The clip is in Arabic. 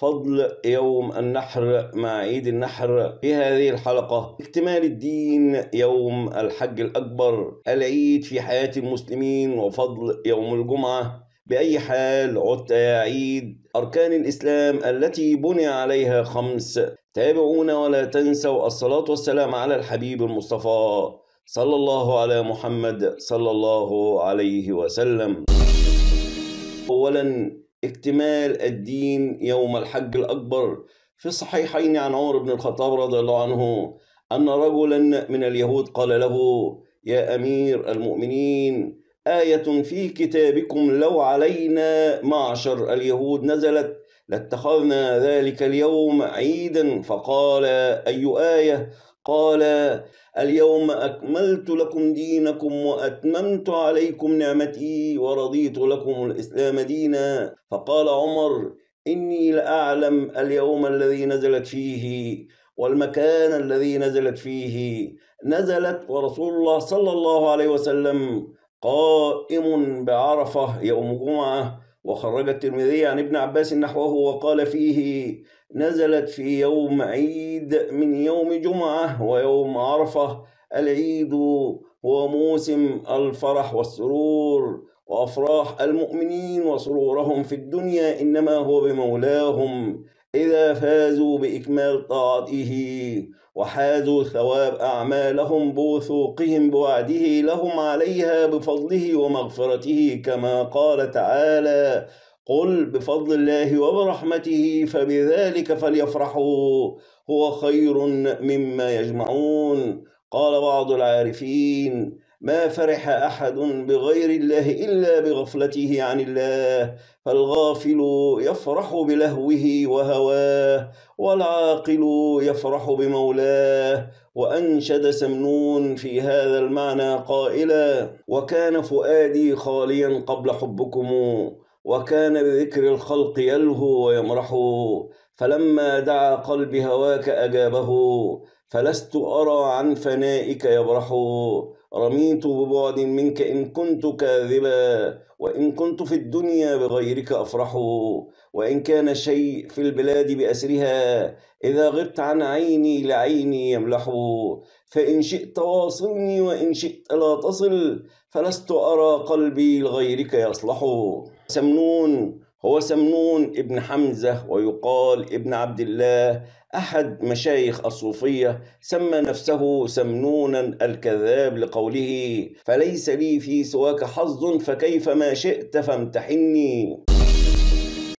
فضل يوم النحر مع عيد النحر في هذه الحلقة اكتمال الدين يوم الحج الأكبر العيد في حياة المسلمين وفضل يوم الجمعة بأي حال عدت يا عيد أركان الإسلام التي بني عليها خمس تابعونا ولا تنسوا الصلاة والسلام على الحبيب المصطفى صلى الله على محمد صلى الله عليه وسلم أولا اكتمال الدين يوم الحج الأكبر في الصحيحين عن عمر بن الخطاب رضي الله عنه أن رجلا من اليهود قال له يا أمير المؤمنين آية في كتابكم لو علينا معشر اليهود نزلت لاتخذنا ذلك اليوم عيدا فقال أي آية قال اليوم أكملت لكم دينكم وأتممت عليكم نعمتي ورضيت لكم الإسلام دينا فقال عمر إني لأعلم اليوم الذي نزلت فيه والمكان الذي نزلت فيه نزلت ورسول الله صلى الله عليه وسلم قائم بعرفة يوم جمعة وخرج الترمذي عن ابن عباس نحوه وقال فيه نزلت في يوم عيد من يوم جمعة ويوم عرفة العيد هو موسم الفرح والسرور وأفراح المؤمنين وسرورهم في الدنيا إنما هو بمولاهم إذا فازوا بإكمال طاعته وحازوا ثواب أعمالهم بوثوقهم بوعده لهم عليها بفضله ومغفرته كما قال تعالى قل بفضل الله وبرحمته فبذلك فليفرحوا هو خير مما يجمعون قال بعض العارفين ما فرح أحد بغير الله إلا بغفلته عن الله فالغافل يفرح بلهوه وهواه والعاقل يفرح بمولاه وأنشد سمنون في هذا المعنى قائلا وكان فؤادي خاليا قبل حبكم وكان بذكر الخلق يلهو ويمرح فلما دعا قلبي هواك أجابه فلست أرى عن فنائك يبرح رميت ببعد منك إن كنت كاذبا وإن كنت في الدنيا بغيرك أفرح وإن كان شيء في البلاد بأسرها إذا غبت عن عيني لعيني يملح فإن شئت واصلني وإن شئت لا تصل فلست أرى قلبي لغيرك يصلح سمنون هو سمنون ابن حمزة ويقال ابن عبد الله أحد مشايخ الصوفية سمى نفسه سمنونا الكذاب لقوله فليس لي في سواك حظ فكيف ما شئت فامتحني